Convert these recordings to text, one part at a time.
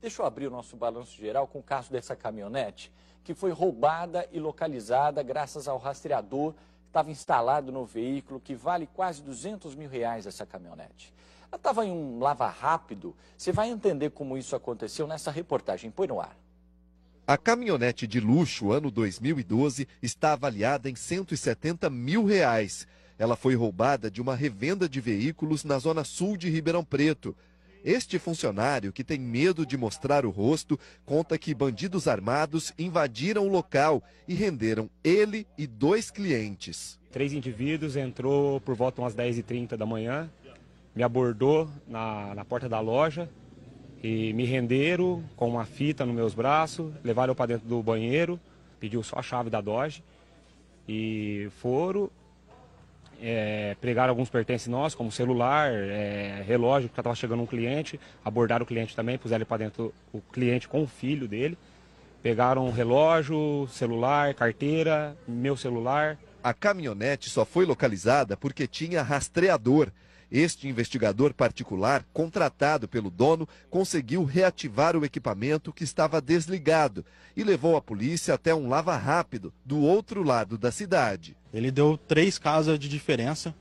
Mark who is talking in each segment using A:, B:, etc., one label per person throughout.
A: Deixa eu abrir o nosso balanço geral com o caso dessa caminhonete que foi roubada e localizada graças ao rastreador que estava instalado no veículo, que vale quase 200 mil reais essa caminhonete. Ela estava em um lava rápido. Você vai entender como isso aconteceu nessa reportagem. Põe no ar.
B: A caminhonete de luxo, ano 2012, está avaliada em 170 mil reais. Ela foi roubada de uma revenda de veículos na zona sul de Ribeirão Preto. Este funcionário, que tem medo de mostrar o rosto, conta que bandidos armados invadiram o local e renderam
C: ele e dois clientes. Três indivíduos entrou por volta umas 10h30 da manhã, me abordou na, na porta da loja e me renderam com uma fita nos meus braços, levaram para dentro do banheiro, pediu só a chave da Dodge e foram é, pegaram alguns pertences nossos, como celular, é, relógio, porque estava chegando um cliente, abordaram o cliente também, puseram ele para dentro o cliente com o filho dele. Pegaram relógio, celular, carteira, meu celular. A caminhonete só foi localizada porque tinha rastreador.
B: Este investigador particular, contratado pelo dono, conseguiu reativar o equipamento que estava desligado e levou a polícia até um lava-rápido do outro lado da cidade. Ele deu três casas de diferença,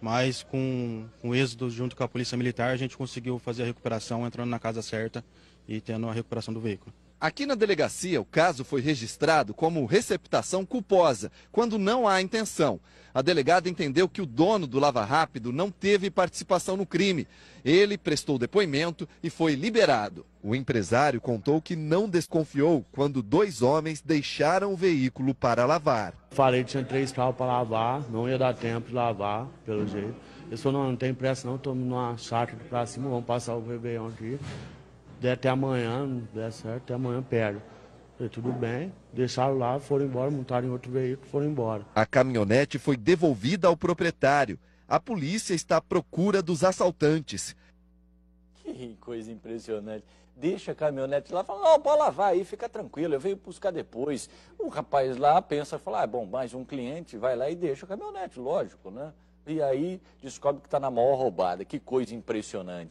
B: mas com, com êxito junto com a Polícia Militar, a gente conseguiu fazer a recuperação entrando na casa certa e tendo a recuperação do veículo. Aqui na delegacia, o caso foi registrado como receptação culposa, quando não há intenção. A delegada entendeu que o dono do Lava Rápido não teve participação no crime. Ele prestou depoimento e foi liberado. O empresário contou que não desconfiou quando dois homens deixaram o veículo para
D: lavar. Falei que tinha três carros para lavar, não ia dar tempo de lavar, pelo jeito. Eu falou, não, não tem pressa não, estou numa chácara para cima, vamos passar o Réveillon aqui der até amanhã, não der certo, até amanhã pego. Falei, tudo bem, deixaram lá, foram embora, montaram em outro veículo, foram embora.
B: A caminhonete foi devolvida ao proprietário. A polícia está à procura dos assaltantes.
A: Que coisa impressionante. Deixa a caminhonete lá, fala, ó, oh, pode lavar aí, fica tranquilo, eu venho buscar depois. O rapaz lá pensa, fala, ah, bom, mais um cliente, vai lá e deixa a caminhonete, lógico, né? E aí descobre que está na maior roubada. Que coisa impressionante.